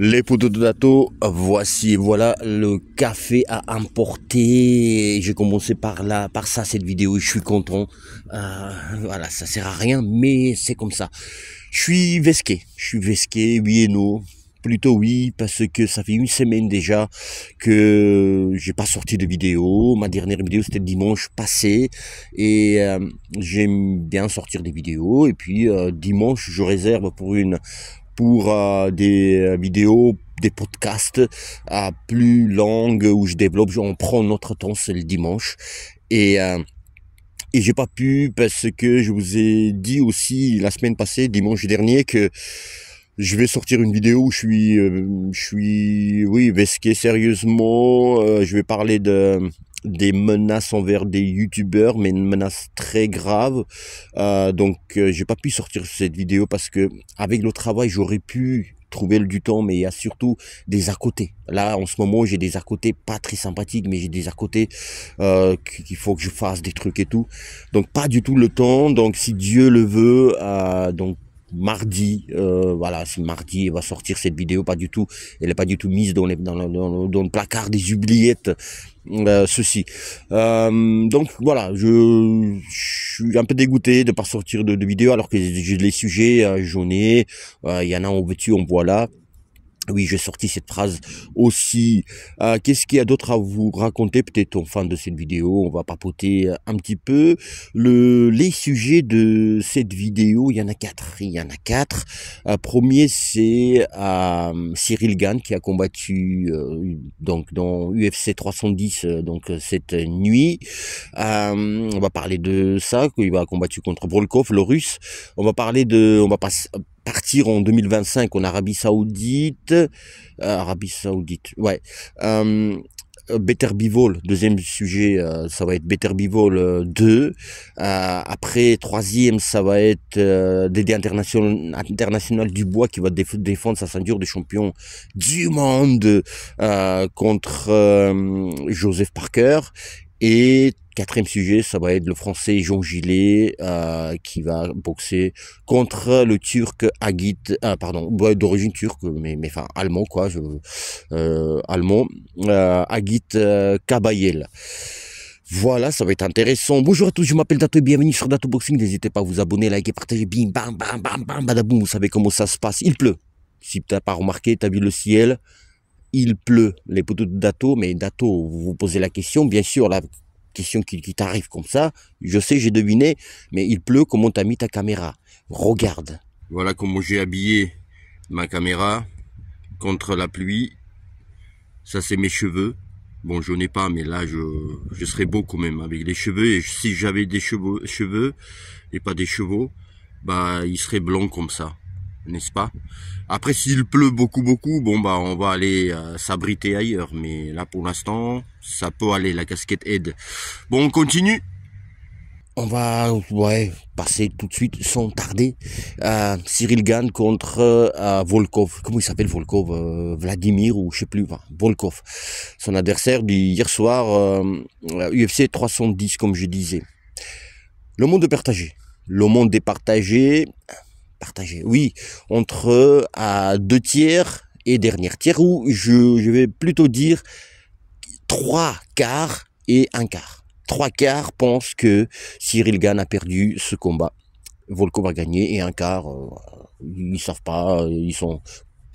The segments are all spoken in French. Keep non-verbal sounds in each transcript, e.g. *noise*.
Les de dato, voici, voilà le café à emporter. J'ai commencé par là, par ça cette vidéo. Je suis content. Euh, voilà, ça sert à rien, mais c'est comme ça. Je suis vesqué, je suis vesqué, oui et non. Plutôt oui, parce que ça fait une semaine déjà que j'ai pas sorti de vidéo. Ma dernière vidéo c'était dimanche passé et euh, j'aime bien sortir des vidéos. Et puis euh, dimanche, je réserve pour une pour euh, des euh, vidéos, des podcasts à euh, plus longues où je développe, on prend notre temps, c'est le dimanche. Et et j'ai pas pu parce que je vous ai dit aussi la semaine passée, dimanche dernier, que je vais sortir une vidéo où je suis, je suis, oui, vesqué sérieusement. je vais parler de des menaces envers des youtubeurs, mais une menace très grave. Euh, donc euh, j'ai pas pu sortir cette vidéo parce que avec le travail j'aurais pu trouver du temps, mais il y a surtout des à côté. Là, en ce moment, j'ai des à côté pas très sympathiques, mais j'ai des à côté euh, qu'il faut que je fasse des trucs et tout. Donc pas du tout le temps. Donc si Dieu le veut, donc mardi, euh, voilà, c'est mardi il va sortir cette vidéo, pas du tout, elle est pas du tout mise dans, dans, le, placard des oubliettes, euh, ceci. Euh, donc voilà, je, suis un peu dégoûté de pas sortir de, vidéo alors que j'ai les sujets, jaunés il y en a on veut on voit là. Oui, j'ai sorti cette phrase aussi. Euh, qu'est-ce qu'il y a d'autre à vous raconter Peut-être en fin de cette vidéo, on va papoter euh, un petit peu. Le, les sujets de cette vidéo, il y en a quatre. Il y en a quatre. Euh, premier, c'est Cyril Gann qui a combattu donc dans UFC 310 donc cette nuit. on va parler de ça. Il va combattu contre Volkov, le Russe. On va parler de, on va pas, partir en 2025 en Arabie Saoudite. Euh, Arabie Saoudite, ouais. Euh, euh Better Bivol, deuxième sujet, euh, ça va être Better Bivol 2. après, troisième, ça va être euh, DD International, du bois qui va défendre sa ceinture de champion du monde contre Joseph Parker. Et quatrième sujet, ça va être le français Jean Gillet euh, qui va boxer contre le turc Agit, euh, pardon, d'origine turque, mais, mais enfin allemand quoi, je, euh, allemand, euh, Agit euh, Kabayel. Voilà, ça va être intéressant. Bonjour à tous, je m'appelle Dato et bienvenue sur Dato Boxing. N'hésitez pas à vous abonner, liker, partager. Bim, bam, bam, bam, bam, badaboum. Vous savez comment ça se passe. Il pleut. Si tu pas remarqué, tu vu le ciel il pleut. Les poteaux de Dato, mais Dato, vous vous posez la question, bien sûr, la question qui, t'arrive comme ça, je sais, j'ai deviné, mais il pleut, comment t'as mis ta caméra Regarde. Voilà comment j'ai habillé ma caméra contre la pluie. Ça, c'est mes cheveux. Bon, je n'ai pas, mais là, je, je serais beau quand même avec les cheveux. Et si j'avais des cheveux, cheveux et pas des chevaux, bah, ils seraient blancs comme ça n'est-ce pas Après, s'il pleut beaucoup, beaucoup, bon bah on va aller euh, s'abriter ailleurs. Mais là, pour l'instant, ça peut aller. La casquette aide. Bon, on continue. On va ouais, passer tout de suite sans tarder. Cyril Gann contre euh, Volkov. Comment il s'appelle Volkov euh, Vladimir ou je sais plus. Volkov. Son adversaire hier soir, UFC 310 comme je disais. Le monde est partagé. Le monde est partagé partagé, oui, entre à deux tiers et dernier tiers, ou je, vais plutôt dire trois quarts et un quart. Trois quarts pensent que Cyril Gann a perdu ce combat. Volko va gagner et un quart, euh, ils ne savent pas, euh, ils sont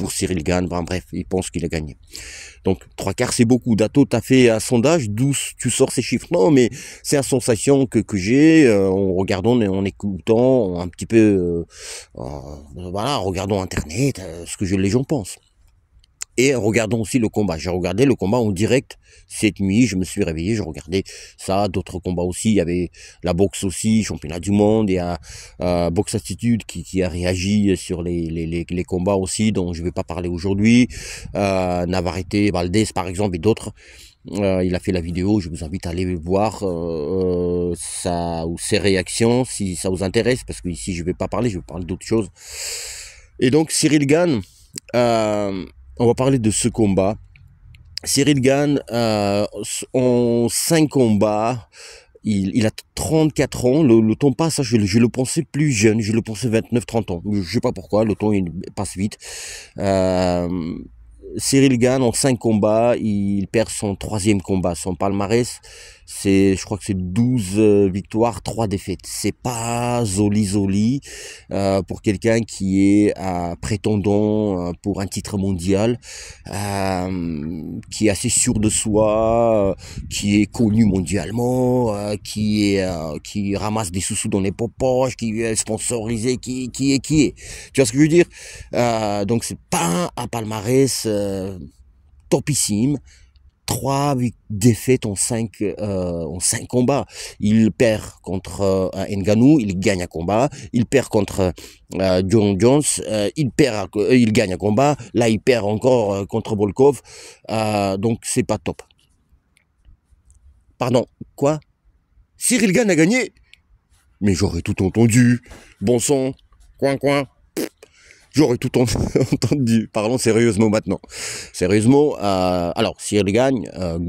Cyril Gann. bref, il pense qu'il a gagné. Donc trois quarts, c'est beaucoup. Dato, tu as fait un sondage, d'où tu sors ces chiffres Non, mais c'est la sensation que, j'ai euh, en regardant, en écoutant, un petit peu, euh, euh, voilà, regardant Internet, ce que les gens pensent. Et regardons aussi le combat. J'ai regardé le combat en direct cette nuit. Je me suis réveillé, je regardais ça, d'autres combats aussi. Il y avait la boxe aussi, championnat du monde. Il y a euh, Attitude qui, a réagi sur les, les, les, combats aussi, dont je ne vais pas parler aujourd'hui. Euh, Navarrete, Valdez par exemple et d'autres. Euh, il a fait la vidéo, je vous invite à aller voir ça, euh, ou ses réactions si ça vous intéresse, parce que ici je ne vais pas parler, je vais parler d'autres choses. Et donc Cyril Gann, euh, on va parler de ce combat. Cyril Gann, euh, en cinq combats, il, a 34 ans, le, temps passe, hein, je, le pensais plus jeune, je le pensais 29-30 ans, je sais pas pourquoi, le temps passe vite. Euh, Cyril Gann, en 5 combats, il perd son troisième combat, son palmarès c'est je crois que c'est 12 euh, victoires, 3 défaites. C'est pas zoli zoli euh, pour quelqu'un qui est prétendant euh, pour un titre mondial, qui est assez sûr de soi, qui est connu mondialement, qui est qui ramasse des sous-sous dans les poches, qui est sponsorisé, qui qui est qui est. Tu vois ce que je veux dire Donc c'est pas un palmarès topissime trois défaites euh, en cinq, combats. Il perd contre euh, il gagne un combat. Il perd contre euh, John Jones, euh, il perd, il gagne un combat. Là, il perd encore contre Bolkov, donc, c'est pas top. Pardon, quoi Cyril Gann a gagné Mais j'aurais tout entendu. Bon sang, coin coin j'aurais tout *laughs* entendu. Parlons sérieusement maintenant. Sérieusement, euh, alors si euh, euh,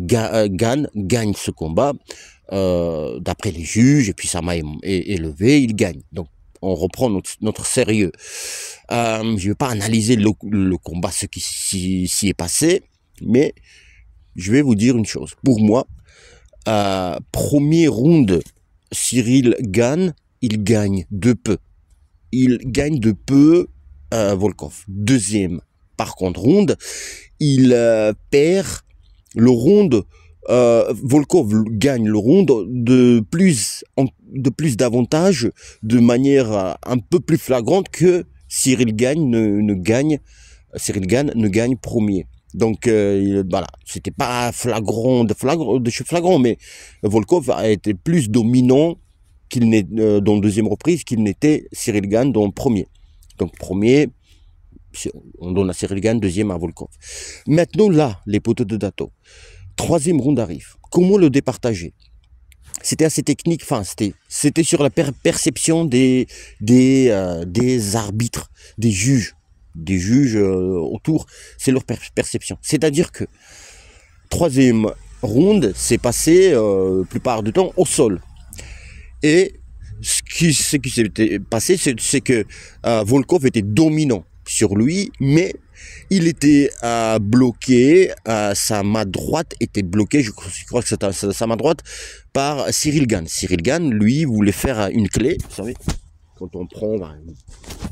gagne, gagne, ce combat, d'après les juges, et puis sa main est il gagne. Donc on reprend notre, sérieux. je ne vais pas analyser le, combat, ce qui s'y est passé, mais je vais vous dire une chose. Pour moi, première premier round, Cyril gagne, il gagne de peu il gagne de peu Volkov. Deuxième, par contre, ronde, il euh, perd le ronde. Euh, Volkov gagne le ronde de plus de plus d'avantages de manière euh, un peu plus flagrante que Cyril Gagne ne, gagne Cyril Gagne ne gagne premier. Donc voilà, c'était pas flagrant de flagrant de chez flagrant, mais Volkov a été plus dominant qu'il n'est euh, dans deuxième reprise qu'il n'était Cyril Gann dont premier. Donc premier, on donne à Cyril Gann, deuxième à Volkov. Maintenant là, les poteaux de Dato. Troisième ronde arrive. Comment le départager C'était assez technique, enfin c'était c'était sur la perception des euh, des arbitres, des juges, des juges euh, autour. C'est leur perception. C'est-à-dire que troisième ronde s'est passée plupart du temps au sol. Et ce qui, ce qui s'était passé, c'est que euh, Volkov était dominant sur lui, mais il était euh, bloqué, euh, sa main droite était bloquée, je, crois que c'était sa main droite, par Cyril Gann. Cyril Gann, lui, voulait faire euh, une clé, vous savez, quand on prend, ben,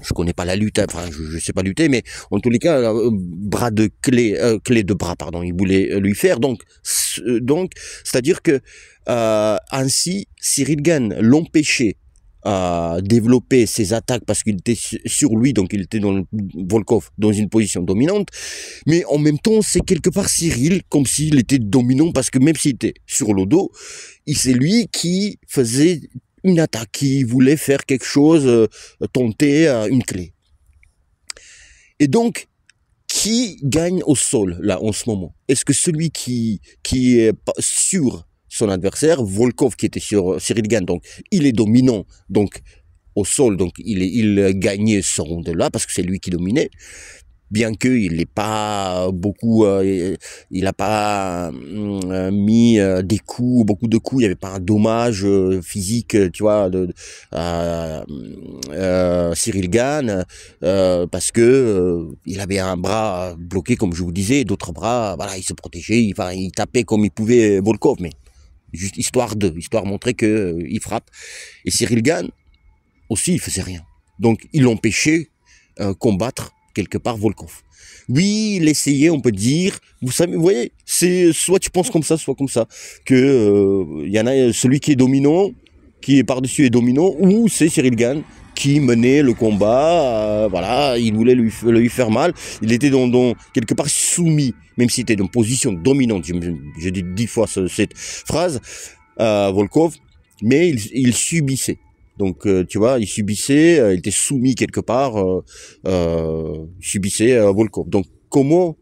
je connais pas la lutte, hein, enfin je, ne sais pas lutter, mais en tous les cas, bras de clé, clé de bras, pardon, il voulait lui faire. Donc, donc, c'est-à-dire que euh, ainsi, Cyril Gagne l'empêchait à euh, développer ses attaques parce qu'il était sur lui, donc il était dans Volkov dans une position dominante. Mais en même temps, c'est quelque part Cyril, comme s'il était dominant, parce que même s'il était sur le dos, c'est lui qui faisait une attaque, qui voulait faire quelque chose, euh, tenter une clé. Et donc, qui gagne au sol, là, en ce moment Est-ce que celui qui, qui est sûr son adversaire, Volkov qui était sur Cyril Gann, donc il est dominant, donc au sol, donc il, il gagnait ce round-là parce que c'est lui qui dominait. Bien qu'il n'ait pas beaucoup, euh, il n'a pas euh, mis euh, des coups, beaucoup de coups, il n'y avait pas un dommage physique, tu vois, de, Cyril Gann, parce que il avait un bras bloqué, comme je vous disais, d'autres bras, voilà, il se protégeait, il, enfin, il tapait comme il pouvait Volkov, mais Juste histoire de, histoire montrer que euh, frappe. Et Cyril Gann aussi, il faisait rien. Donc il l'empêchait de euh, combattre quelque part Volkov. Oui, il essayait, on peut dire. Vous savez, vous voyez, c'est soit tu penses comme ça, soit comme ça. Que euh, il y en a celui qui est dominant, qui est par-dessus est dominant, ou c'est Cyril Gann menait le combat. Euh, voilà, il voulait lui, faire mal. Il était donc, quelque part soumis, même s'il était dans position dominante. J'ai dit dix fois cette phrase à euh, Volkov, mais il, subissait. Donc, euh, tu vois, il subissait, il était soumis quelque part, subissait Volkov. Donc, comment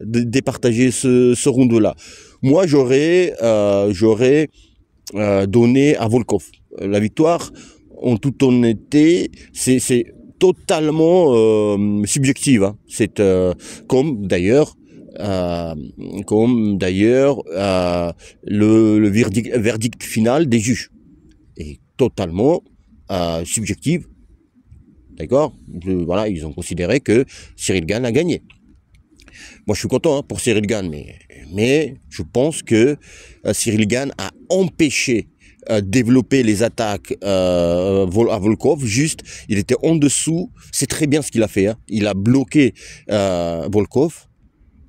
départager ce, ce round-là Moi, j'aurais, j'aurais donné à Volkov la victoire en toute honnêteté, c'est totalement euh, subjectif. subjective. Hein. C'est euh, comme d'ailleurs euh, d'ailleurs le, verdict, final des juges est totalement subjective subjectif. D'accord Voilà, ils ont considéré que Cyril Gann a gagné. Moi, je suis content hein, pour Cyril Gann, mais, mais je pense que Cyril Gann a empêché euh, développer les attaques euh, à Volkov. Juste, il était en dessous. C'est très bien ce qu'il a fait. Hein. Il a bloqué euh, Volkov.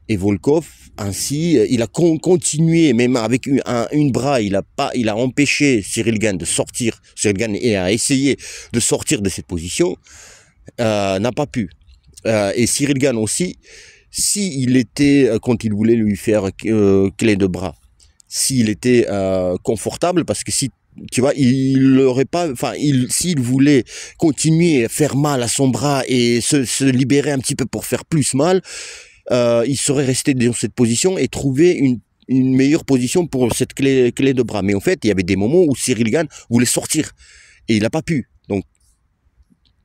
Et Volkov, ainsi, il a continué, même avec une, un, bras, il a, pas, il a empêché Cyril Gann de sortir. Cyril Gann a essayé de sortir de cette position, n'a pas pu. et Cyril Gann aussi, s'il il était, quand il voulait lui faire clé de bras, s'il était euh, confortable, parce que si tu vois, il aurait pas, enfin, il, s'il voulait continuer à faire mal à son bras et se, libérer un petit peu pour faire plus mal, euh, il serait resté dans cette position et trouver une, meilleure position pour cette clé, clé de bras. Mais en fait, il y avait des moments où Cyril Gann voulait sortir et il n'a pas pu. Donc,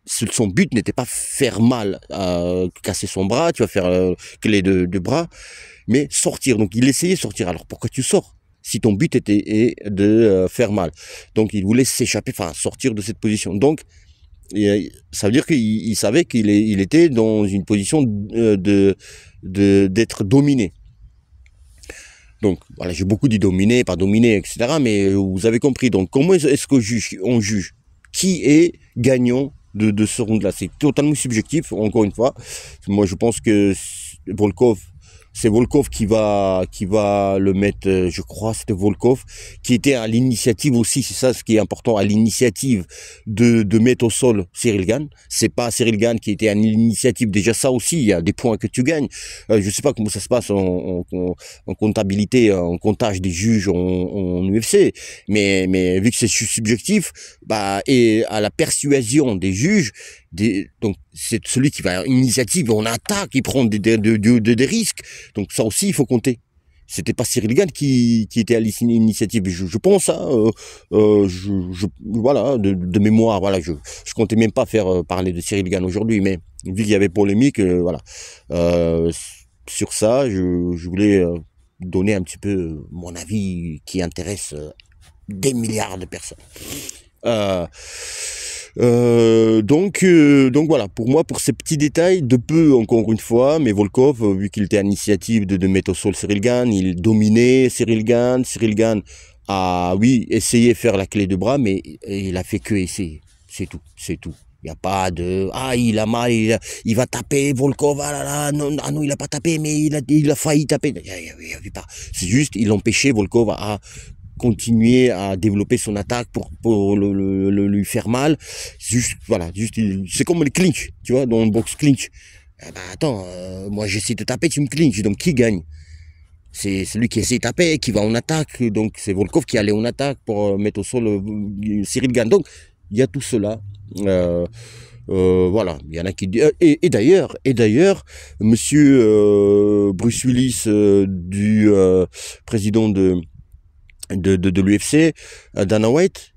son but n'était pas faire mal, euh, casser son bras, tu vas faire clé de, de bras, mais sortir. Donc, il essayait de sortir. Alors, pourquoi tu sors si ton but était de euh, faire mal. Donc il voulait s'échapper, enfin sortir de cette position. Donc ça veut dire qu'il savait qu'il était dans une position euh, de d'être dominé. Donc voilà, j'ai beaucoup dit dominé, pas dominé, etc. Mais vous avez compris. Donc comment est-ce qu'on juge, qui est gagnant de, de ce round-là C'est totalement subjectif, encore une fois. Moi, je pense que Volkov c'est Volkov qui va qui va le mettre, euh, je crois, c'était Volkov qui était à l'initiative aussi, c'est ça ce qui est important, à l'initiative de, de mettre au sol Cyril Gann. C'est pas Cyril Gann qui était à l'initiative. Déjà ça aussi, il y a des points que tu gagnes. Euh, je sais pas comment ça se passe en, en, comptabilité, en comptage des juges en, en, UFC, mais mais vu que c'est subjectif, bah et à la persuasion des juges, donc c'est celui qui va à l'initiative, on attaque, il prend des, des, des, risques. Donc ça aussi, il faut compter c'était pas Cyril Gann qui, était à l'initiative, je, pense, hein, euh, euh, je, voilà, de, mémoire, voilà, je, ne comptais même pas faire euh, parler de Cyril Gann aujourd'hui, mais vu qu'il y avait polémique, voilà, sur ça, je, voulais donner un petit peu mon avis qui intéresse des milliards de personnes. Euh, euh, donc, euh, donc voilà, pour moi, pour ces petits détails, de peu encore une fois, mais Volkov, vu qu'il était à l'initiative de, mettre au sol Cyril il dominait Cyril Gann. Cyril Gann a, oui, essayé de faire la clé de bras, mais il a fait que essayer. C'est tout, c'est tout. Il n'y a pas de ah il a mal il, va taper Volkov ah, ah non il a pas tapé mais il a il a failli taper il, pas c'est juste il empêchait Volkov à, continuer à développer son attaque pour, pour le, lui faire mal. Juste, voilà, juste, c'est comme le clinch, tu vois, dans le box clinch. Eh ben, attends, euh, moi j'essaie de taper, tu me clinches, donc qui gagne C'est celui qui essaie de taper, qui va en attaque, donc c'est Volkov qui allait en attaque pour euh, mettre au sol euh, Cyril Gagne Donc il y a tout cela. voilà, il y en a qui Et, et d'ailleurs, et d'ailleurs, Monsieur Bruce Willis, du président de de, de, de l'UFC, euh, Dana White,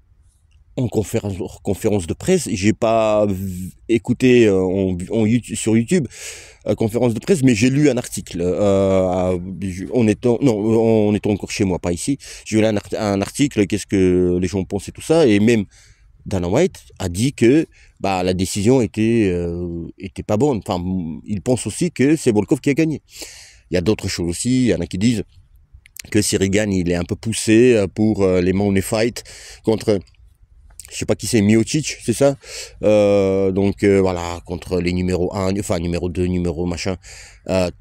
en conférence, conférence de presse, j'ai pas écouté euh, en, sur YouTube euh, conférence de presse, mais j'ai lu un article euh, en étant non en étant encore chez moi, pas ici. J'ai lu un, un article, qu'est-ce que les gens pensent et tout ça, et même Dana White a dit que bah, la décision était, était pas bonne. Enfin, il pense aussi que c'est Volkov qui a gagné. Il y a d'autres choses aussi. Il y en a qui disent que Sirigan il est un peu poussé euh, pour euh, les Money Fight contre je sais pas qui c'est, Miocic, c'est ça euh, Donc voilà, contre les numéros 1, enfin numéro 2, numéro machin,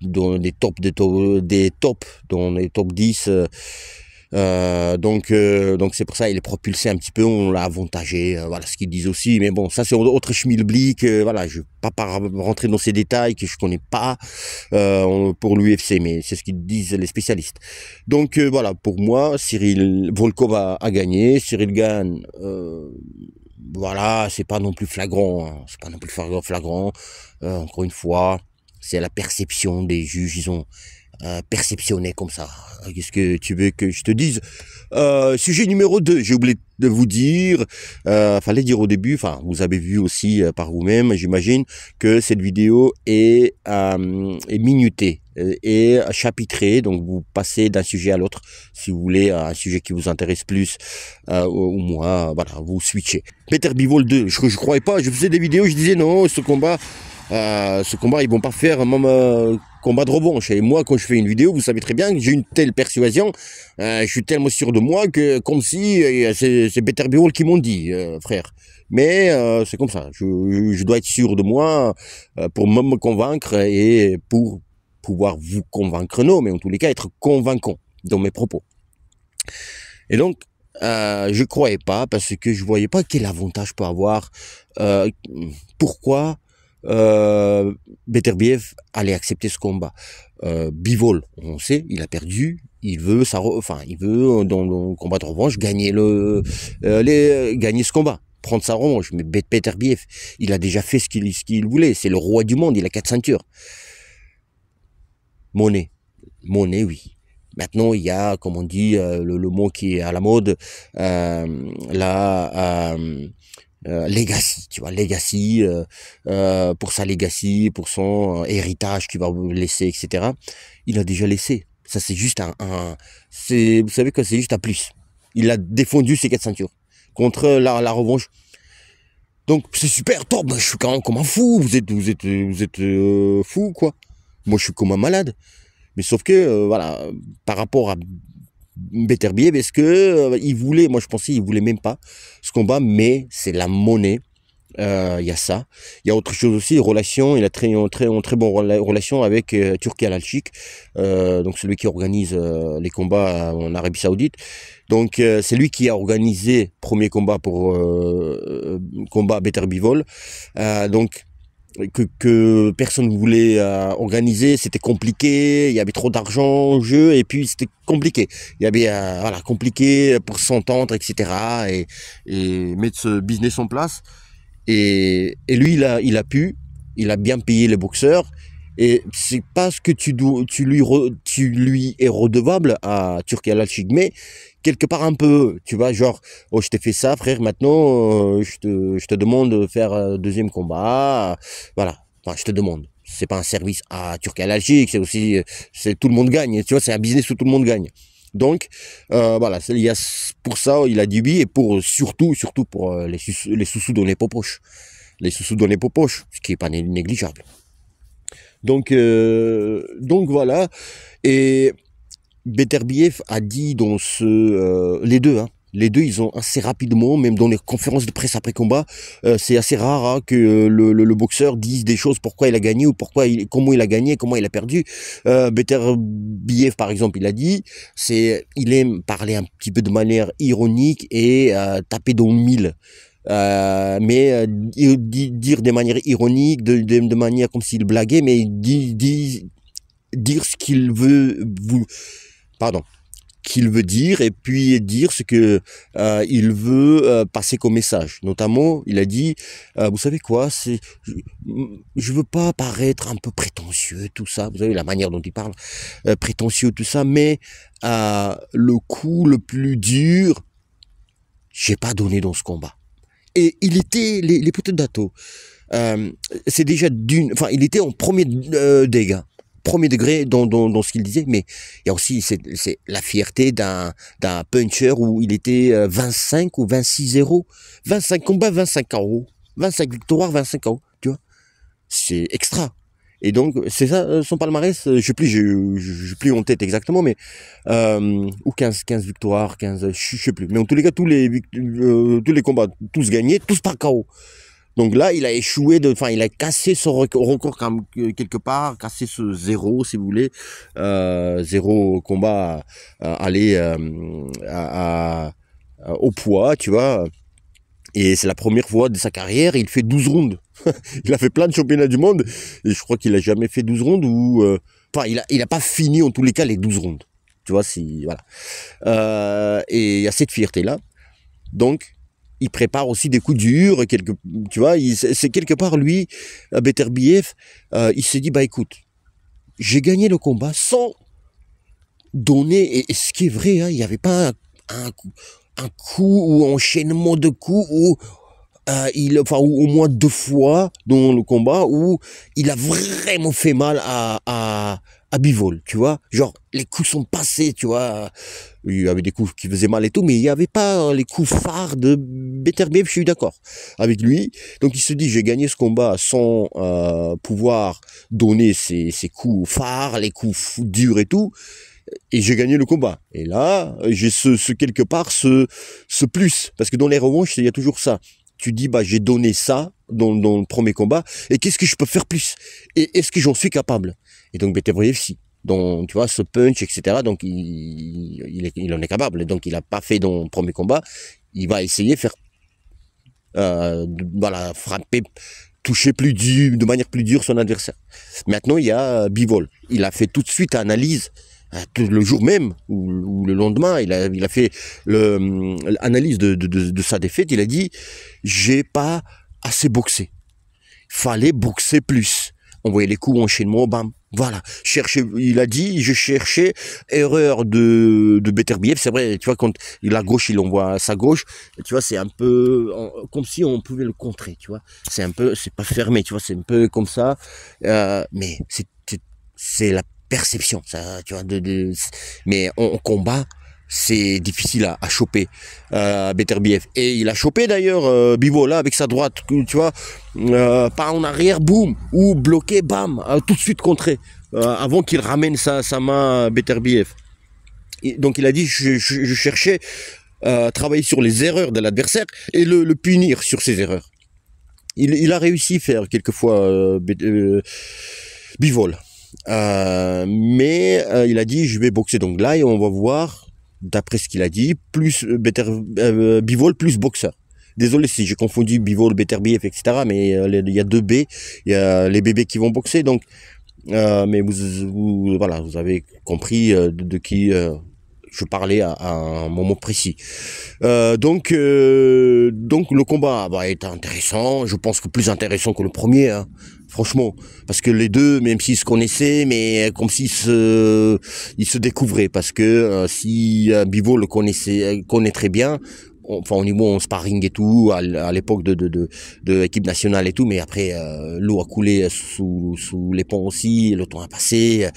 dans les tops des, des tops, dans les top 10. Euh, donc euh, donc c'est pour ça il est propulsé un petit peu, on l'a avantagé, euh, voilà ce qu'ils disent aussi. Mais bon, ça c'est autre schmilblick, voilà, je ne vais pas, rentrer dans ces détails que je connais pas pour l'UFC, mais c'est ce qu'ils disent les spécialistes. Donc voilà, pour moi, Cyril Volkov a, gagné, Cyril Gann voilà, c'est pas non plus flagrant, hein, c'est pas non plus flagrant. encore une fois, c'est la perception des juges. Ils ont, euh, Perceptionné comme ça. Qu'est-ce que tu veux que je te dise euh, Sujet numéro 2, j'ai oublié de vous dire, euh, fallait dire au début, enfin vous avez vu aussi euh, par vous-même, j'imagine, que cette vidéo est, euh, est minutée et chapitrée, donc vous passez d'un sujet à l'autre, si vous voulez un sujet qui vous intéresse plus, ou moins, voilà, vous switchez. Peter Bivol 2, je, je croyais pas, je faisais des vidéos, je disais non, ce combat... Euh, ce combat, ils vont pas faire même euh, combat de revanche, Et moi, quand je fais une vidéo, vous savez très bien que j'ai une telle persuasion, euh, je suis tellement sûr de moi que, comme si euh, c'est Peter Bureau qui m'ont dit, euh, frère. Mais c'est comme ça, je, dois être sûr de moi pour me, convaincre et pour pouvoir vous convaincre, non, mais en tous les cas, être convaincant dans mes propos. Et donc, je je croyais pas parce que je voyais pas quel avantage peut avoir. pourquoi euh, Beterbiev allait accepter ce combat. Euh, Bivol, on sait, il a perdu. Il veut, enfin, il veut euh, dans le combat de revanche gagner le, euh, gagner ce combat prendre sa revanche. Mais Beterbiev, il a déjà fait ce qu'il qu'il voulait. C'est le roi du monde, il a quatre ceintures. Monet Monnaie, oui. Maintenant, il y a, comme on dit, le, mot qui est à la mode, euh, la, euh, legacy, tu vois, legacy, euh, euh, pour sa legacy, pour son euh, héritage qu'il va laisser, etc. Il a déjà laissé. Ça, c'est juste un, un c'est, vous savez que c'est juste un plus. Il a défendu ses quatre ceintures. Contre la, revanche. Donc, c'est super, top, bah, je suis quand même comme un fou, vous êtes, vous êtes, vous êtes fou, quoi. Moi, je suis comme un malade. Mais sauf que, voilà, par rapport à Beterbiev Est-ce que euh, il voulait Moi, je pensais il voulait même pas ce combat, mais c'est la monnaie. Euh, il y a ça. Il y a autre chose aussi, relation. Il a très, une très, bonne relation avec euh, Turki Al Alchik, donc celui qui organise les combats en Arabie Saoudite. Donc c'est lui qui a organisé premier combat pour combat Beterbivol. donc que, personne voulait euh, organiser, c'était compliqué, il y avait trop d'argent en jeu et puis c'était compliqué. Il y avait euh, voilà compliqué pour s'entendre, etc. Et, mettre ce business en place. Et, et lui, il a, il a pu, il a bien payé les boxeurs. Et c'est parce que tu, dois, tu, lui tu lui es redevable à Turkey al mais quelque part un peu, tu vois, genre, oh, je t'ai fait ça, frère, maintenant, euh, je, te, je te demande de faire un euh, deuxième combat, voilà, enfin, je te demande. C'est pas un service à Turquie à c'est aussi, c'est tout le monde gagne, tu vois, c'est un business où tout le monde gagne. Donc, euh, voilà, il y a, pour ça, il a dit oui, et pour, surtout, surtout pour les, les sous-sous dans les poches les sous-sous dans les poches ce qui est pas négligeable. Donc, donc voilà. Et Beterbiev a dit dans ce... Euh, les deux, hein, les deux, ils ont assez rapidement, même dans les conférences de presse après combat, euh, c'est assez rare hein, que euh, le, boxeur dise des choses pourquoi il a gagné ou pourquoi comment il a gagné, comment il a perdu. Beterbiev, par exemple, il a dit, c'est, il aime parler un petit peu de manière ironique et taper dans mille. mais dire des manières ironiques, de, de, manière comme s'il blaguait, mais dire ce qu'il veut, vous, pardon qu'il veut dire et puis dire ce que euh, il veut euh, passer comme message. Notamment, il a dit, euh, vous savez quoi, Je je veux pas paraître un peu prétentieux, tout ça. Vous savez la manière dont il parle, prétentieux, tout ça. Mais le coup le plus dur, j'ai pas donné dans ce combat. Et il était les, les d'Ato. c'est déjà d'une, enfin, il était en premier dégât premier degré dans, ce qu'il disait, mais il y a aussi c'est la fierté d'un puncher où il était 25 euh, ou 26-0, 25 combats, 25 KO, 25 victoires, 25 KO, tu vois, c'est extra. Et donc c'est ça euh, son palmarès, euh, je sais plus je, je, plus en tête exactement, mais ou 15 15 victoires, 15 je, ne sais plus, mais en tous les cas tous les tous les combats tous gagnés, tous par KO. Donc là, il a échoué, de, enfin, il a cassé son record quelque part, cassé ce zéro, si vous voulez, euh, zéro combat euh, aller euh, au poids, tu vois. Et c'est la première fois de sa carrière, il fait 12 rondes. *laughs* il a fait plein de championnats du monde, et je crois qu'il n'a jamais fait 12 rondes, ou... enfin, il n'a pas fini, en tous les cas, les 12 rondes, Tu vois, si... Voilà. et il y a cette fierté-là. Donc, il prépare aussi des coups durs, quelque, tu vois, c'est quelque part lui, euh, Beterbiev, euh, il s'est dit, bah écoute, j'ai gagné le combat sans donner, et, ce qui est vrai, hein, il n'y avait pas un, coup ou enchaînement de coups ou euh, il, enfin, au moins deux fois dans le combat où il a vraiment fait mal à à bivol, tu vois. Genre, les coups sont passés, tu vois. Il y avait des coups qui faisaient mal et tout, mais il n'y avait pas hein, les coups phares de Beterbiev, je suis d'accord avec lui. Donc il se dit, j'ai gagné ce combat sans euh, pouvoir donner ses, ses coups phares, les coups durs et tout et j'ai gagné le combat. Et là, j'ai ce, quelque part ce, ce plus parce que dans les revanches, il y a toujours ça. Tu dis bah j'ai donné ça dans, dans le premier combat et qu'est-ce que je peux faire plus et est-ce que j'en suis capable et donc Betebriev, si. Donc, tu vois, ce punch, etc. Donc, il, il, en est capable. Donc, il n'a pas fait dans le premier combat. Il va essayer de faire, euh, voilà, frapper, toucher plus dur, de manière plus dure son adversaire. Maintenant, il y a Bivol. Il a fait tout de suite analyse euh, le jour même ou, le lendemain, il a, il a fait l'analyse de, de, de, sa défaite. Il a dit J'ai pas assez boxé. Fallait boxer plus. On voyait les coups enchaînement, bam, voilà, chercher, il a dit, je cherchais erreur de, de Beterbiev, c'est vrai, tu vois, quand la gauche, il envoie à sa gauche, tu vois, c'est un peu comme si on pouvait le contrer, tu vois, c'est un peu, c'est pas fermé, tu vois, c'est un peu comme ça, euh, mais c'est la perception, ça, tu vois, de, de mais on combat, c'est difficile à, à choper euh, Beterbiev. Et il a chopé d'ailleurs euh, Bivol avec sa droite, tu vois, euh, pas en arrière, boum, ou bloqué, bam, euh, tout de suite contré, avant qu'il ramène sa, main à Beterbiev. Et donc il a dit, je, cherchais à travailler sur les erreurs de l'adversaire et le, punir sur ses erreurs. Il, il a réussi à faire quelquefois Bivol. mais il a dit, je vais boxer donc là et on va voir d'après ce qu'il a dit, plus euh, Better, euh, euh, Bivol plus boxeur. Désolé si j'ai confondu Bivol, Better bief, etc. Mais il y a deux B, il les bébés qui vont boxer. Donc, mais vous, voilà, vous avez compris de, qui je parlais à, un moment précis. donc, donc le combat va être intéressant. Je pense que plus intéressant que le premier. Hein franchement, parce que les deux, même s'ils se connaissaient, mais euh, comme s'ils se, euh, ils se découvraient, parce que euh, si Bivo le connaissait, connaît très bien, on, enfin au niveau en sparring et tout, à, l'époque de, de, équipe nationale et tout, mais après l'eau a coulé sous, sous les ponts aussi, le temps a passé,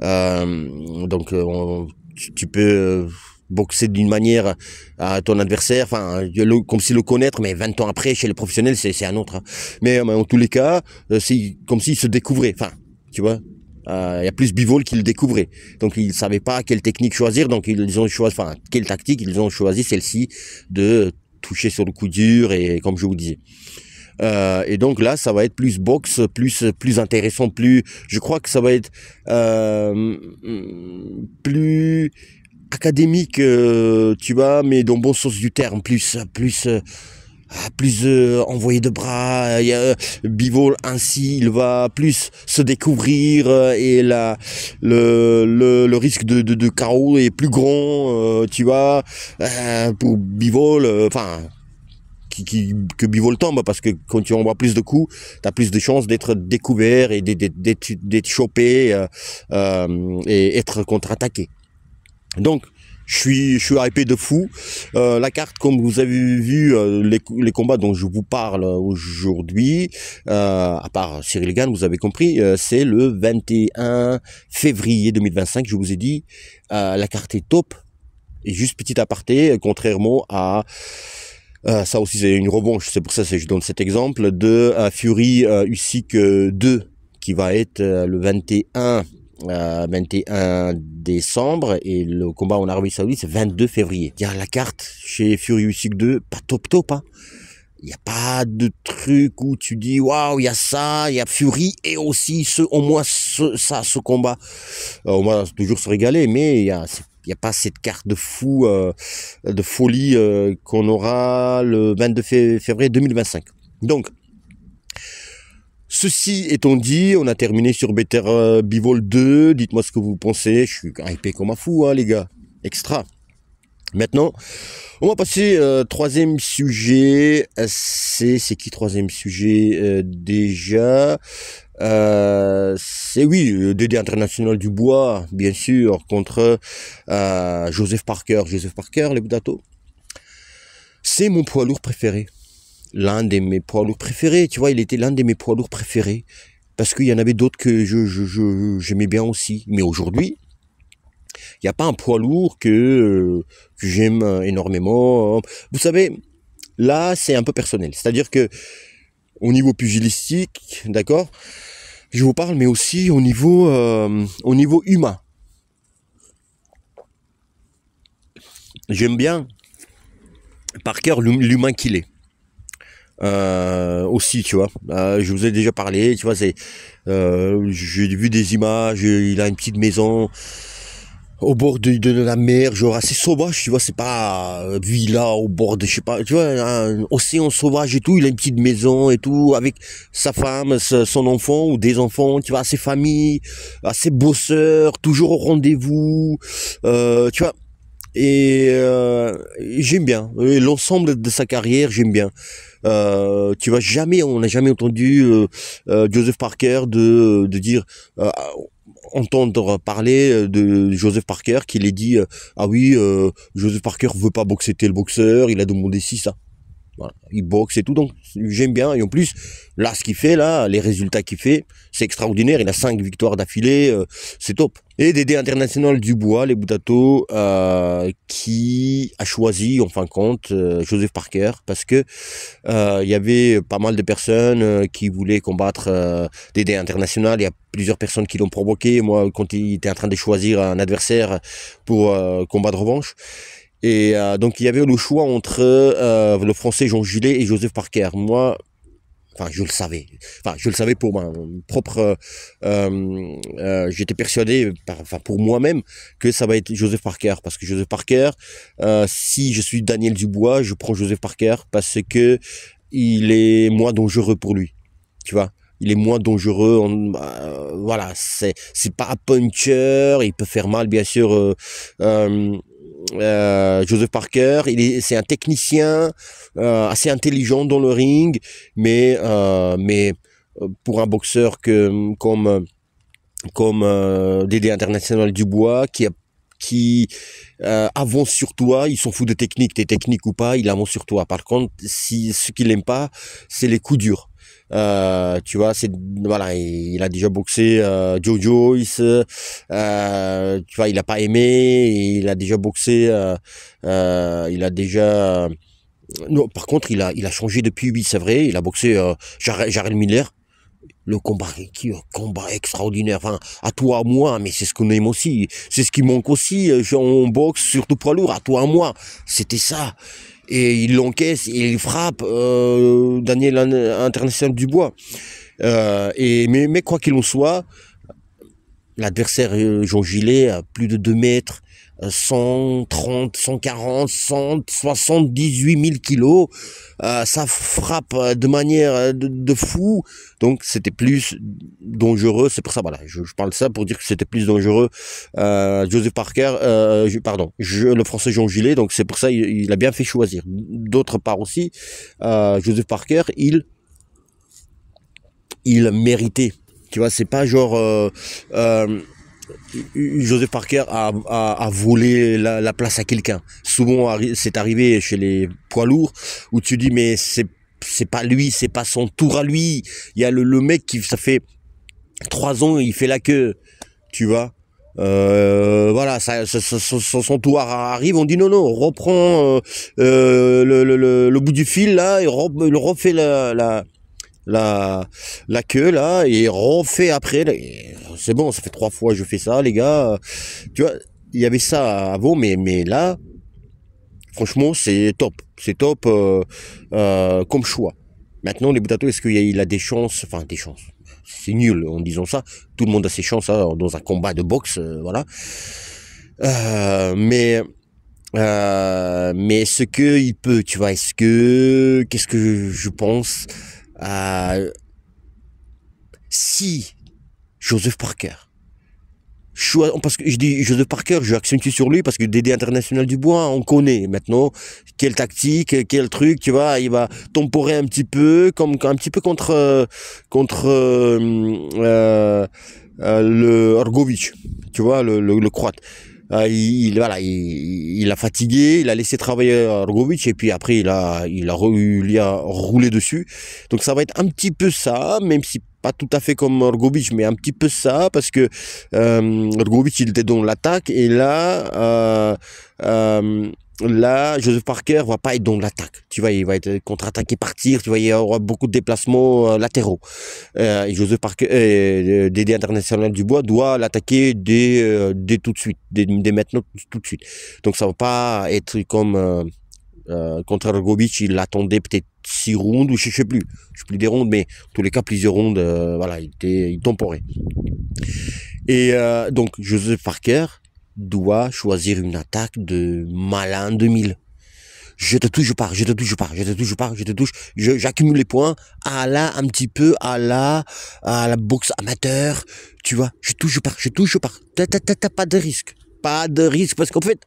donc tu, peux boxer d'une manière à ton adversaire, enfin, euh, comme si le connaître, mais 20 ans après, chez le professionnel, c'est un autre. Hein. Euh, mais en tous les cas, c'est euh, comme s'il se découvrait, enfin, tu vois. Il y a plus Bivol qu'il le découvrait. Donc ils ne savaient pas quelle technique choisir, donc ils ont choisi, enfin, quelle tactique, ils ont choisi celle-ci de toucher sur le coup dur et comme je vous disais. Euh, et donc là, ça va être plus box plus plus intéressant, plus. Je crois que ça va être euh, plus académique, euh, tu vois, mais dans bon sens du terme, plus plus euh, plus envoyé de bras, Bivol ainsi, il va plus se découvrir et la, le, le, le risque de, de, de chaos est plus grand, tu vois, pour Bivol, enfin qui, que parce que quand tu envoies plus de coups, tu as plus de chances d'être découvert et d'être chopé euh, euh, et être contre-attaqué. Donc, je suis, je suis hypé de fou. Euh, la carte, comme vous avez vu, les, combats dont je vous parle aujourd'hui, à part Cyril Gann, vous avez compris, c'est le 21 février 2025, je vous ai dit. la carte est top. Et juste petit aparté, contrairement à euh, ça aussi, c'est une revanche, C'est pour ça que je donne cet exemple de euh, Fury euh, Usyk 2 qui va être le 21 21 décembre et le combat en Arabie Saoudite c'est 22 février. Il y a la carte chez Fury Usyk 2, pas top top. Hein. Il n'y a pas de truc où tu dis waouh, il y a ça, il y a Fury et aussi ce, au moins ce, ça, ce combat. au on va toujours se régaler, mais il y a, c'est il n'y a pas cette carte de fou, euh, de folie euh, qu'on aura le 22 février 2025. Donc, Ceci étant dit, on a terminé sur Better euh, Bivol 2. Dites-moi ce que vous pensez. Je suis hypé comme un fou, hein, les gars. Extra. Maintenant, on va passer euh, troisième sujet. C'est c'est qui troisième sujet euh, déjà euh, C'est oui, Dédé DD international du bois, bien sûr, contre euh, Joseph Parker. Joseph Parker, les Boudato. C'est mon poids lourd préféré. L'un des mes poids lourds préférés. Tu vois, il était l'un de mes poids lourds préférés parce qu'il y en avait d'autres que je j'aimais je, bien aussi. Mais aujourd'hui, il n'y a pas un poids lourd que, euh, j'aime euh, énormément. Hein. Vous savez, là, c'est un peu personnel. C'est-à-dire que au niveau pugilistique, d'accord, je vous parle, mais aussi au niveau, euh, au niveau humain. J'aime bien, par cœur, l'humain qu'il est. aussi, tu vois. je vous ai déjà parlé, tu vois, c'est, j'ai vu des images, il a une petite maison, au bord de, la mer, genre assez sauvage, tu vois, c'est pas euh, villa au bord de, je sais pas, tu vois, un océan sauvage et tout, il a une petite maison et tout, avec sa femme, son enfant ou des enfants, tu vois, ses familles, à ses bosseurs, toujours au rendez-vous, euh, tu vois. Et euh, j'aime bien l'ensemble de sa carrière, j'aime bien. tu vois, jamais on n'a jamais entendu Joseph Parker de, de dire entendre parler euh, de Joseph Parker qui les dit euh, ah oui euh, Joseph Parker veut pas boxer tel boxeur il a demandé si ça il boxe et tout, donc j'aime bien. Et en plus, là, ce qu'il fait, là, les résultats qu'il fait, c'est extraordinaire. Il a cinq victoires d'affilée, euh, c'est top. Et Dédé International Dubois, les Boutato, euh, qui a choisi, en fin de compte, euh, Joseph Parker, parce que il y avait pas mal de personnes qui voulaient combattre Dédé International. Il y a plusieurs personnes qui l'ont provoqué. Moi, quand il était en train de choisir un adversaire pour combattre revanche, et euh, donc, il y avait le choix entre euh, le français Jean Gillet et Joseph Parker. Moi, enfin, je le savais. Enfin, je le savais pour ma propre. Euh, euh J'étais persuadé, enfin, pour moi-même, que ça va être Joseph Parker. Parce que Joseph Parker, si je suis Daniel Dubois, je prends Joseph Parker parce que il est moins dangereux pour lui. Tu vois il est moins dangereux. voilà, c'est c'est pas un puncher, il peut faire mal bien sûr euh, euh, Joseph Parker, il c'est un technicien euh, assez intelligent dans le ring, mais euh, mais pour un boxeur que comme comme Dédé International Dubois qui a qui avance sur toi, ils s'en fous de techniques, t'es technique ou pas, il avance sur toi. Par contre, si ce qu'il aime pas, c'est les coups durs. Euh, tu vois, c'est voilà, il, a déjà boxé euh, Joe Joyce. Euh, tu vois, il a pas aimé. Il a déjà boxé. Euh, il a déjà. non, par contre, il a il a changé depuis oui, c'est vrai. Il a boxé Jarrell Miller. Le combat, qui combat extraordinaire. Enfin, à toi, à moi, mais c'est ce qu'on aime aussi. C'est ce qui manque aussi. On boxe, surtout poids lourd, à toi, à moi. C'était ça et il l'encaisse, il frappe euh, Daniel International Dubois. Euh, et, mais, mais quoi qu'il en soit, l'adversaire euh, Jean Gilet à plus de 2 mètres, 130, 140, 100, 78 000 kilos. Euh, ça frappe euh, de manière euh, de, fou. Donc c'était plus dangereux. C'est pour ça, voilà, je, parle ça pour dire que c'était plus dangereux. Joseph Parker, pardon, le français Jean Gillet, donc c'est pour ça il, a bien fait choisir. D'autre part aussi, Joseph Parker, il, il méritait. Tu vois, c'est pas genre... Euh, Joseph Parker a, volé la, place à quelqu'un. Souvent, c'est arrivé chez les poids lourds où tu dis mais c'est pas lui, c'est pas son tour à lui. Il y a le, mec qui ça fait trois ans, il fait la queue, tu vois. Euh, voilà, ça, son tour arrive, on dit non, non, reprend euh, le, bout du fil là, il refait la la, la queue là et refait après. C'est bon, ça fait trois fois que je fais ça, les gars. Tu vois, il y avait ça avant, mais, mais là, franchement, c'est top. C'est top euh, euh, comme choix. Maintenant, les boutatos est-ce qu'il a, des chances Enfin, des chances. C'est nul en disant ça. Tout le monde a ses chances hein, dans un combat de boxe, euh, voilà. mais mais est-ce qu'il peut, tu vois Est-ce que qu'est-ce que je pense euh, si Joseph Parker, parce que je dis Joseph Parker, je accentue sur lui parce que DD International du Bois, on connaît maintenant quelle tactique, quel truc, tu vois, il va temporer un petit peu, comme un petit peu contre contre euh, euh, le tu vois, le, le, le croate. Ah, il, voilà, il, il, a fatigué, il a laissé travailler Rogovic et puis après il a, il a, il a roulé dessus. Donc ça va être un petit peu ça, même si pas tout à fait comme Rogovic, mais un petit peu ça, parce que euh, il était dans l'attaque, et là, euh, euh là, Joseph Parker va pas être dans l'attaque. Tu vois, il va être contre-attaqué, partir. Tu vois, il y aura beaucoup de déplacements euh, latéraux. Euh, Joseph Parker, euh, DD international du bois, doit l'attaquer dès, euh, dès, tout de suite, dès, maintenant tout de suite. Donc ça va pas être comme contre Rogovic, il attendait peut-être six rondes ou je sais plus, je sais plus des rondes, mais en tous les cas plusieurs rondes. voilà, il était il temporait. Et donc Joseph Parker doit choisir une attaque de malin 2000. Je te touche pas, je te touche pas, je te touche pas, je te touche. J'accumule les points à la, un petit peu à la, à la boxe amateur. Tu vois, je touche pas, je touche pas. T'as pas de risque. Pas de risque parce qu'en fait,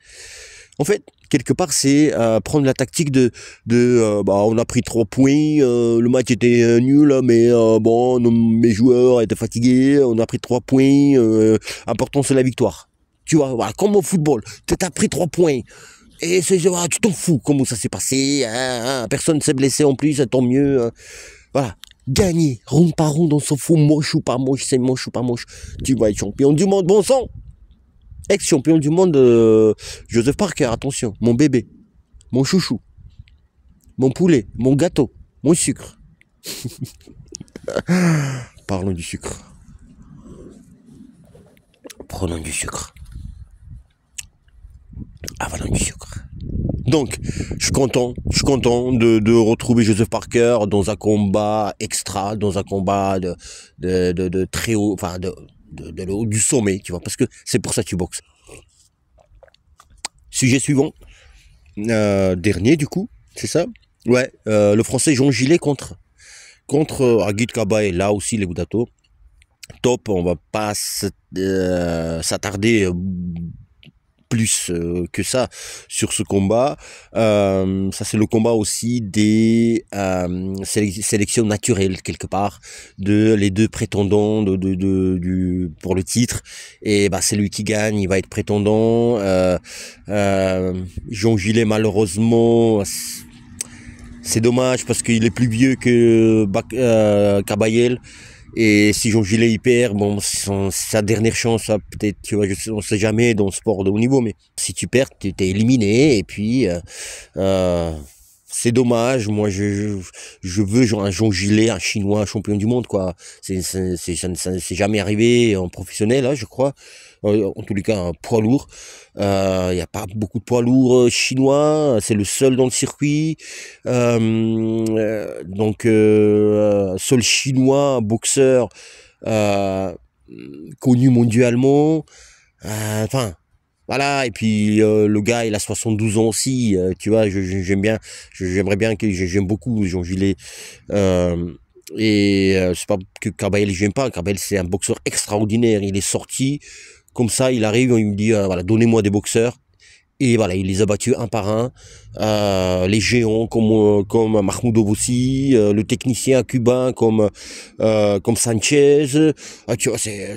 en fait, quelque part, c'est euh, prendre la tactique de, de euh, bah, on a pris trois points, euh, le match était nul, mais bon, mes joueurs étaient fatigués, on a pris trois points, important c'est la victoire. Tu vois, voilà, comme au football, tu t'as pris trois points. Et c'est, tu t'en fous comment ça s'est passé, Personne hein, hein. ne personne s'est blessé en plus, tant mieux. Hein. Voilà, gagner, rond par rond, on s'en fout, moche ou pas moche, c'est moche ou pas moche. Tu vas champion du monde, bon sang Ex-champion du monde, euh, Joseph Parker, attention, mon bébé, mon chouchou, mon poulet, mon gâteau, mon sucre. *laughs* Parlons du sucre. Prenons du sucre du sucre. Donc, je suis content, je suis content de, retrouver Joseph Parker dans un combat extra, dans un combat de, de, très haut, enfin de, du sommet, tu vois, parce que c'est pour ça que tu boxes. Sujet suivant, euh, dernier du coup, c'est ça Ouais, euh, le français Jean Gilet contre, contre euh, et là aussi les Boudato. Top, on va pas euh, s'attarder plus euh, que ça sur ce combat. Euh, ça, c'est le combat aussi des euh, sélections naturelles, quelque part, de les deux prétendants de, du, pour le titre. Et bah, lui qui gagne, il va être prétendant. Jean Gillet, malheureusement, c'est dommage parce qu'il est plus vieux que Cabayel. Et si Jean Gilet y perd, bon, sa dernière chance, hein, peut-être, tu vois, on sait jamais dans le sport de haut niveau, mais si tu perds, tu t'es éliminé. Et puis, euh, euh, c'est dommage. Moi, je, je, veux genre un Jean Gilet, un Chinois champion du monde, quoi. C'est, ça, ne jamais arrivé en professionnel, hein, je crois en tous les cas un poids lourd. Il euh, n'y a pas beaucoup de poids lourds euh, chinois, c'est le seul dans le circuit. Euh, donc seul chinois, boxeur connu mondialement. Enfin, voilà, et puis le gars, il a 72 ans aussi, tu vois, j'aime bien, j'aimerais bien que j'aime beaucoup Jean gilet Euh, et c'est pas que je j'aime pas, carbel c'est un boxeur extraordinaire, il est sorti, comme ça, il arrive, il me dit, euh, voilà, donnez-moi des boxeurs. Et voilà, il les a battus un par un. Euh, les géants comme euh, comme Mahmoud le technicien cubain comme comme Sanchez. Ah, tu vois, c'est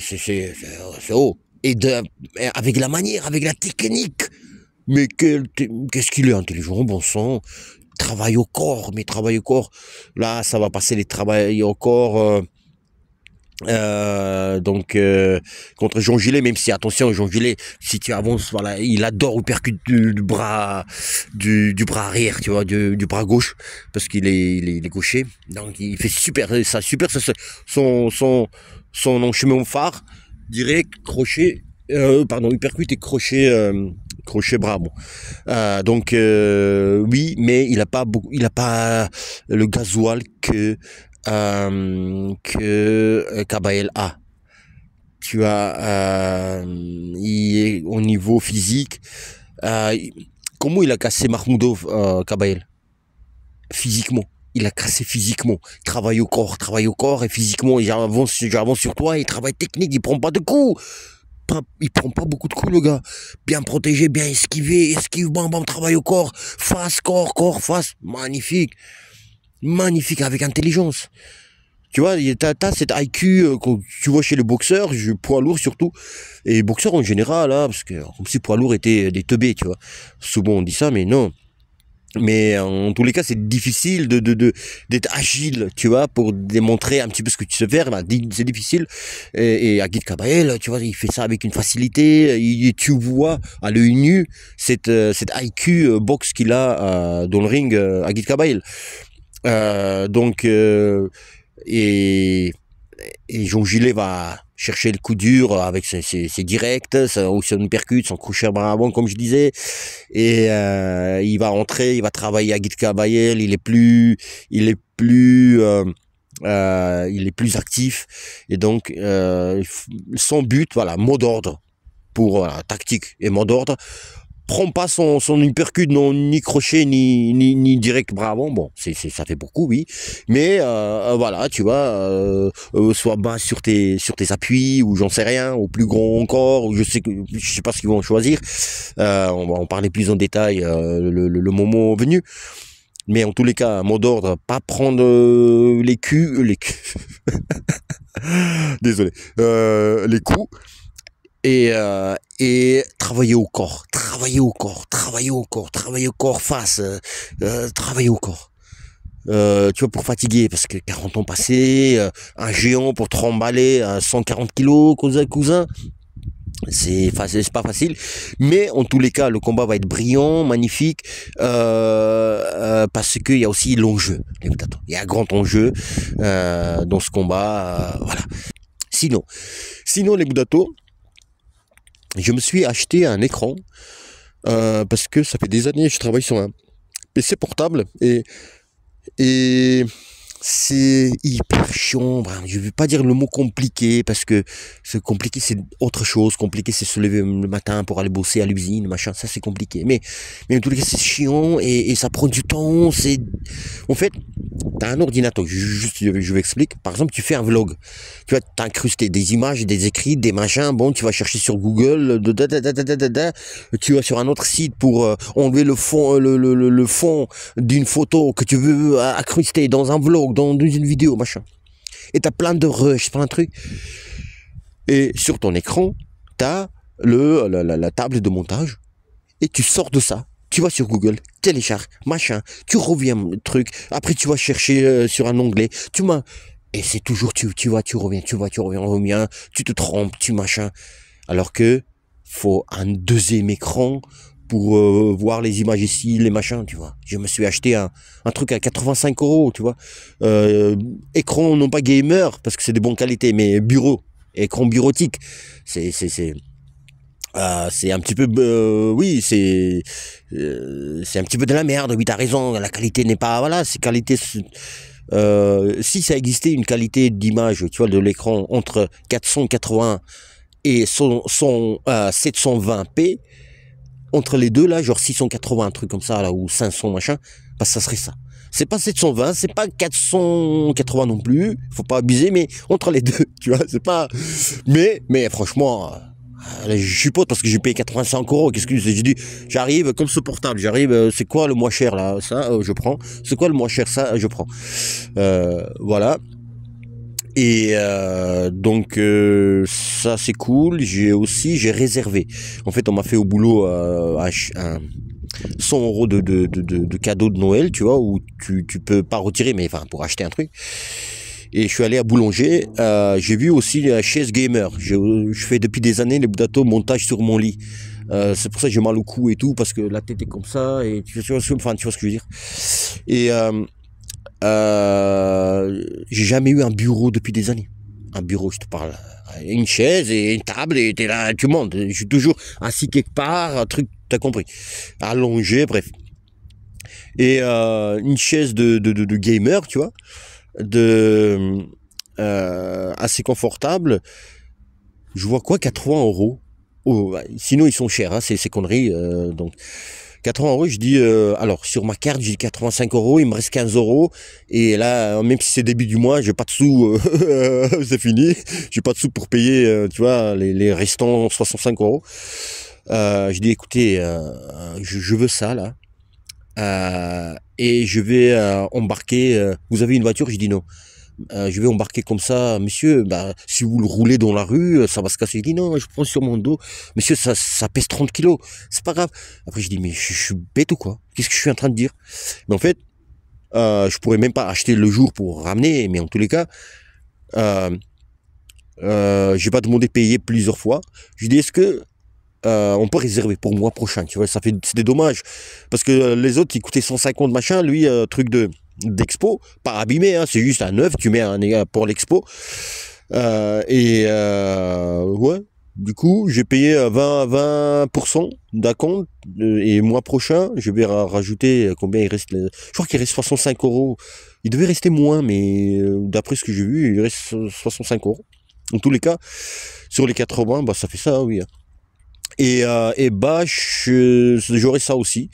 haut. Et avec la manière, avec la technique. Mais qu'est-ce qu'il est intelligent, bon sang travail au corps, mais travail au corps. Là, ça va passer les travail au corps. Euh, donc euh, contre Jean gilet même si attention Jean Gillet, si tu avances, voilà, il adore au percute du, bras du, du, bras arrière, tu vois, du, bras gauche, parce qu'il est, il est, gaucher, donc il fait super euh, ça, super son son son son chemin phare, dirait crochet, pardon, il percute et crochet crochet bras bon. donc euh, oui mais il a pas beaucoup, il a pas le gasoil que euh, que euh, Kabael a. Tu as, euh, il est au niveau physique. comment il a cassé Mahmoudov, Kabayel? Physiquement. Il a cassé physiquement. travaille au corps, travaille au corps et physiquement, il avance, sur toi, il travaille technique, il prend pas de coups. Il prend pas beaucoup de coups, le gars. Bien protégé, bien esquivé, esquive, bam, bam, travaille au corps. Face, corps, corps, face. Magnifique magnifique avec intelligence. Tu vois, t'as as cette IQ euh, que tu vois chez les boxeurs, poids lourd surtout, et boxeurs en général, hein, parce que comme si poids lourd était euh, des teubés, tu vois. Souvent on dit ça, mais non. Mais en tous les cas, c'est difficile de d'être de, agile, tu vois, pour démontrer un petit peu ce que tu sais faire. Bah, c'est difficile. Et, et Agit tu vois, il fait ça avec une facilité. tu vois à l'œil nu cette, euh, cette IQ box qu'il a dans le ring, Agit Cabael euh, donc, euh, et, Jean Gilet va chercher le coup dur avec ses, ses, ses directs, ou son percute, son coucher brabant comme je disais, et euh, il va entrer, il va travailler à Guy Caballel, il est plus, il est plus, il est plus actif, et donc son but, voilà, mot d'ordre pour la tactique et mot d'ordre prends pas son, son hypercute, non, ni crochet, ni, ni, direct bravo Bon, c'est, ça fait beaucoup, oui. Mais euh, euh, voilà, tu vois, euh, soit bas sur tes, sur tes appuis, ou j'en sais rien, ou plus grand encore, ou je sais, que je sais pas ce qu'ils vont choisir. on va en parler plus en détail le, le, moment venu. Mais en tous les cas, mot d'ordre, pas prendre les culs, les culs. *laughs* Désolé. les coups euh, et, travailler au corps, travailler au corps, travailler au corps, travailler au corps face, euh, euh, travailler au corps. tu vois, pour fatiguer, parce que 40 ans passés, un géant pour tremballer à 140 kilos, cousin, cousin, c'est pas facile mais en tous les cas le combat va être brillant magnifique parce qu'il y a aussi l'enjeu il y a un grand enjeu dans ce combat voilà sinon sinon les goudatos je me suis acheté un écran euh, parce que ça fait des années que je travaille sur un PC portable et, et c'est hyper chiant. Je ne veux pas dire le mot compliqué parce que compliqué, c'est autre chose. Compliqué, c'est se lever le matin pour aller bosser à l'usine, machin. Ça, c'est compliqué. Mais, mais en tout cas, c'est chiant et, ça prend du temps. C'est, en fait, t'as un ordinateur. Je, juste, je, je Par exemple, tu fais un vlog. Tu vas t'incruster des images, des écrits, des machins. Bon, tu vas chercher sur Google. tu vas sur un autre site pour euh, enlever le fond, euh, le, le fond d'une photo que tu veux euh, incruster dans un vlog dans, une vidéo, machin. Et t'as plein de rush, plein de trucs. Et sur ton écran, tu as le, la, la, la, table de montage. Et tu sors de ça. Tu vas sur Google, télécharge, machin. Tu reviens, le truc. Après, tu vas chercher euh, sur un onglet. Tu m'as. Et c'est toujours tu, tu vas, tu reviens, tu vois tu reviens, tu te trompes, tu machin. Alors que faut un deuxième écran pour euh, voir les images ici, les machins, tu vois. Je me suis acheté un, truc à 85 euros, tu vois. Euh, écran, non pas gamer, parce que c'est de bonne qualité, mais bureau, écran bureautique. C'est, c'est, ah, c'est, un petit peu, euh, oui, c'est, c'est un petit peu de la merde. Oui, t'as raison. La qualité n'est pas, voilà, c'est qualité. si ça existait une qualité d'image, tu vois, de l'écran entre 480 et son 720p, entre les deux là, genre 680, un truc comme ça, là, ou 500, machin, bah, ça serait ça. C'est pas 720, c'est pas 480 non plus, faut pas abuser, mais entre les deux, *laughs* tu vois, c'est pas... Mais, mais franchement, euh, je suppose parce que j'ai payé 85 euros, qu'est-ce que j'ai dit J'arrive comme ce portable, j'arrive, euh, c'est quoi le moins cher là Ça, euh, je prends. C'est quoi le moins cher Ça, je prends. voilà. Et euh, donc euh, ça c'est cool. J'ai aussi j'ai réservé. En fait on m'a fait au boulot euh, un un 100 euros de, de, de, de, cadeau de Noël, tu vois, où tu, tu peux pas retirer, mais enfin pour acheter un truc. Et je suis allé à Boulanger. j'ai vu aussi la chaise gamer. Je, je, fais depuis des années les Boudato montage sur mon lit. c'est pour ça que j'ai mal au cou et tout, parce que la tête est comme ça, et tu vois, enfin, tu vois ce que je veux dire. Et euh, j'ai jamais eu un bureau depuis des années. Un bureau, je te parle. Euh, une chaise et une table et t'es là, tu montes. Je suis toujours assis quelque part, un truc, t'as compris. Allongé, bref. Et euh, une chaise de, de, de, gamer, tu vois, de euh, assez confortable. Je vois quoi, 80 euros. Oh, bah, sinon ils sont chers, hein, c'est ces conneries. Euh, donc 80 euros, je dis, euh, alors sur ma carte, j'ai 85 euros, il me reste 15 euros. Et là, euh, même si c'est début du mois, j'ai pas de sous, euh, *laughs* c'est fini. J'ai pas de sous pour payer, tu vois, les, restants 65 euros. je dis, écoutez, je, veux ça là. et je vais embarquer. vous avez une voiture Je dis non. Euh, je vais embarquer comme ça, monsieur, bah, si vous le roulez dans la rue, euh, ça va se casser. Il dit, non, je prends sur mon dos, monsieur, ça, ça pèse 30 kilos, c'est pas grave. Après, je dis, mais je, suis bête ou quoi Qu'est-ce que je suis en train de dire Mais en fait, euh, je pourrais même pas acheter le jour pour ramener, mais en tous les cas, euh, euh, j'ai pas demandé payer plusieurs fois. Je dis, est-ce que on peut réserver pour le mois prochain, tu vois, ça fait, c'était dommage. Parce que les autres, ils coûtaient 150 machin, lui, truc de d'expo, pas abîmé, hein, c'est juste un neuf, tu mets un euh, pour l'expo. Euh, et euh, ouais, du coup, j'ai payé 20 20% d'acompte et mois prochain, je vais rajouter euh, combien il reste. Je crois qu'il reste 65 euros. Il devait rester moins, mais euh, d'après ce que j'ai vu, il reste 65 euros. En tous les cas, sur les 80, bah ça fait ça, hein, oui. Hein. Et, euh, et bah, j'aurais ça aussi.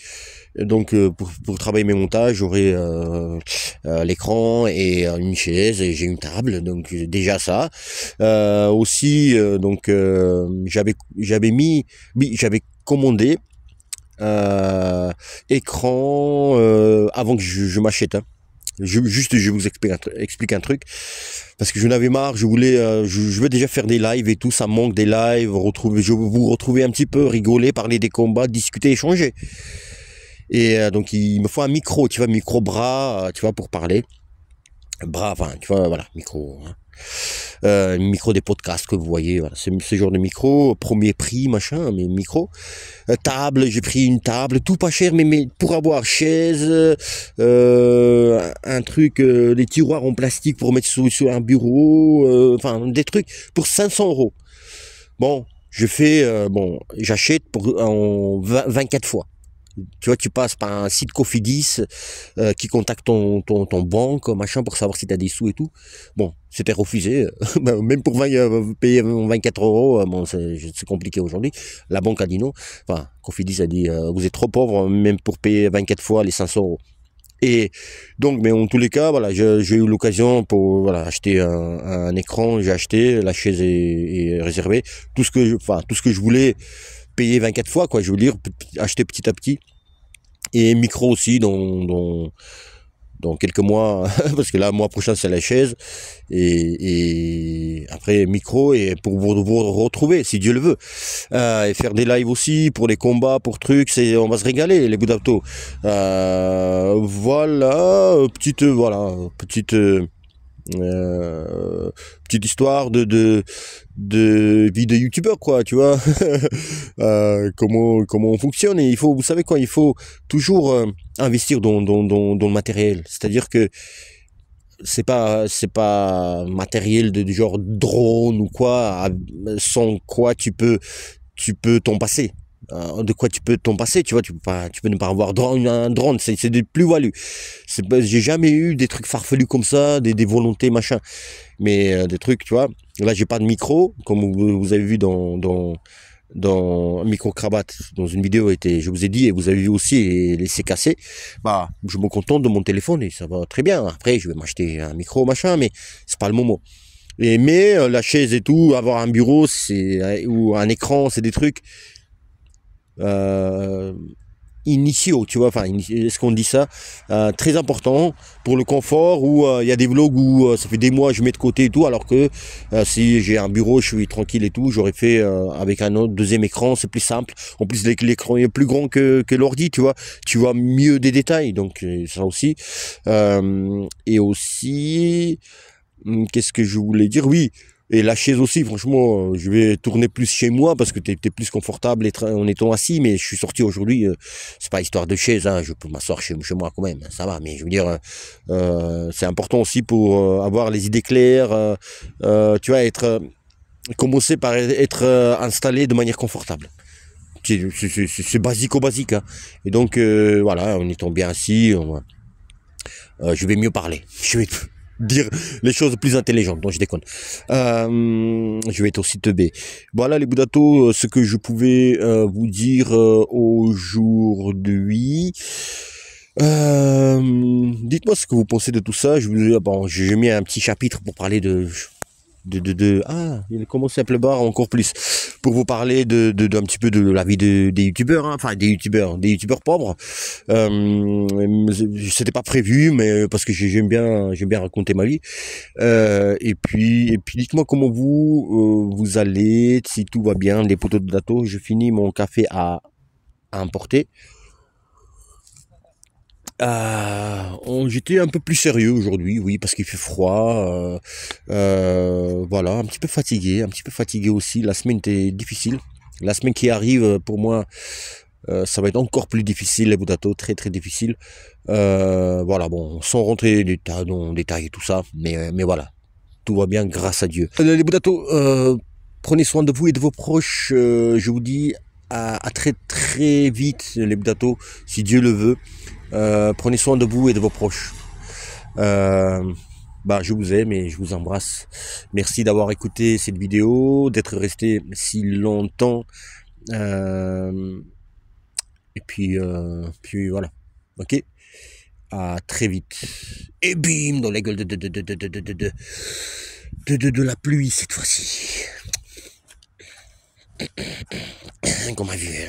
Donc euh, pour, pour, travailler mes montages, j'aurais euh, euh, l'écran et une chaise et j'ai une table, donc déjà ça. aussi, donc j'avais j'avais mis, j'avais commandé écran avant que je, m'achète. Hein juste, je vous explique un, truc, Parce que je n'avais marre, je voulais, euh, je, je, veux déjà faire des lives et tout, ça manque des lives, retrouver, je vous retrouver un petit peu, rigoler, parler des combats, discuter, échanger. Et euh, donc, il, me faut un micro, tu vois, micro-bras, euh, tu vois, pour parler. Bras, enfin, tu vois, voilà, micro. Hein. Euh, micro des podcasts que vous voyez, ce, genre de micro, premier prix, machin, mais micro. Euh, table, j'ai pris une table, tout pas cher, mais, pour avoir chaise, euh, un truc, des tiroirs en plastique pour mettre sur un bureau, enfin des trucs pour 500 euros. Bon, je fais, bon, j'achète pour en 24 fois tu vois, tu passes par un site Cofidis euh, qui contacte ton, ton, ton, banque, machin, pour savoir si tu as des sous et tout. Bon, c'était refusé. Euh, *laughs* bah, même pour euh, payer 24 euros, c'est compliqué aujourd'hui. La banque a dit non. Enfin, Cofidis a dit, vous êtes trop pauvre, hein, même pour payer 24 fois les 500 euros. Et donc, mais en tous les cas, voilà, j'ai eu l'occasion pour acheter un, écran, j'ai acheté, la chaise est, réservée. Tout ce que, enfin, tout ce que je voulais, payer 24 fois, quoi. Je veux dire, acheter petit à petit. Et micro aussi, dans, dans, quelques mois, *laughs* parce que là, mois prochain, c'est la chaise. Et, après, micro, et pour vous, retrouver, si Dieu le veut. Euh, et faire des lives aussi, pour les combats, pour trucs, c'est, on va se régaler, les bouts d'apto. Euh, voilà, petite, voilà, petite euh, euh, petite histoire de, de, de vie de youtubeur quoi tu vois *laughs* euh, comment comment on fonctionne et il faut vous savez quoi il faut toujours euh, investir dans, dans, dans, dans, le matériel c'est à dire que c'est pas c'est pas matériel de, de, genre drone ou quoi sans quoi tu peux tu peux t'en passer euh, de quoi tu peux t'en passer, tu vois, tu peux, tu peux ne pas avoir drone, un drone, c'est des plus-value. J'ai jamais eu des trucs farfelus comme ça, des, volontés, machin. Mais euh, des trucs, tu vois, là j'ai pas de micro, comme vous, avez vu dans, dans, un micro-cravate, dans une vidéo, était, je vous ai dit, et vous avez vu aussi, et laissé casser, bah, je me contente de mon téléphone et ça va très bien. Après, je vais m'acheter un micro, machin, mais c'est pas le moment. mais euh, la chaise et tout, avoir un bureau c'est ou un écran, c'est des trucs euh, initiaux, tu vois, enfin, est-ce qu'on dit ça euh, Très important pour le confort, où euh, il y a des vlogs où ça fait des mois je mets de côté et tout, alors que si j'ai un bureau, je suis tranquille et tout, j'aurais fait avec un autre deuxième écran, c'est plus simple. En plus, l'écran est plus grand que, que l'ordi, tu vois, tu vois mieux des détails, donc ça aussi. et aussi, hmm, qu'est-ce que je voulais dire Oui, et la chaise aussi, franchement, euh, je vais tourner plus chez moi parce que tu es, plus confortable en étant assis. Mais je suis sorti aujourd'hui, euh, c'est pas histoire de chaise, hein, je peux m'asseoir chez, moi quand même, hein, ça va. Mais je veux dire, euh, c'est important aussi pour avoir les idées claires, tu vois, être, commencer par être installé de manière confortable. C'est basique au hein. basique. Et donc, voilà, en étant bien assis, je vais mieux parler. Je vais dire les choses plus intelligentes. Donc je déconne. Euh, je vais être aussi teubé. Voilà les Boudato, euh, ce que je pouvais euh, vous dire aujourd'hui. Dites-moi ce que vous pensez de tout ça. Je vous bon, j'ai mis un petit chapitre pour parler de de de, de... ah il commence à pleuvoir encore plus pour vous parler de, un petit peu de la vie des youtubeurs, hein. enfin des youtubeurs, des youtubeurs pauvres. Euh, C'était pas prévu, mais euh, parce que j'aime bien, j'aime bien raconter ma vie. Euh, et puis, et puis dites-moi comment vous euh, vous allez, si tout va bien, les poteaux de dato Je finis mon café à, à importer. Euh, j'étais un peu plus sérieux aujourd'hui, oui, parce qu'il fait froid. Euh, euh, voilà, un petit peu fatigué, un petit peu fatigué aussi. La semaine était difficile. La semaine qui arrive, pour moi, ça va être encore plus difficile, les boudatos, très très difficile. voilà, bon, sans rentrer dans les détails et tout ça, mais, mais voilà, tout va bien grâce à Dieu. Les euh, prenez soin de vous et de vos proches. je vous dis à, très très vite, les boudatos, si Dieu le veut prenez soin de vous et de vos proches. bah, je vous aime et je vous embrasse. Merci d'avoir écouté cette vidéo, d'être resté si longtemps. et puis, puis voilà. Ok. À très vite. Et bim dans la gueule de de de de de de de de, de, la pluie cette fois-ci. Comme vu.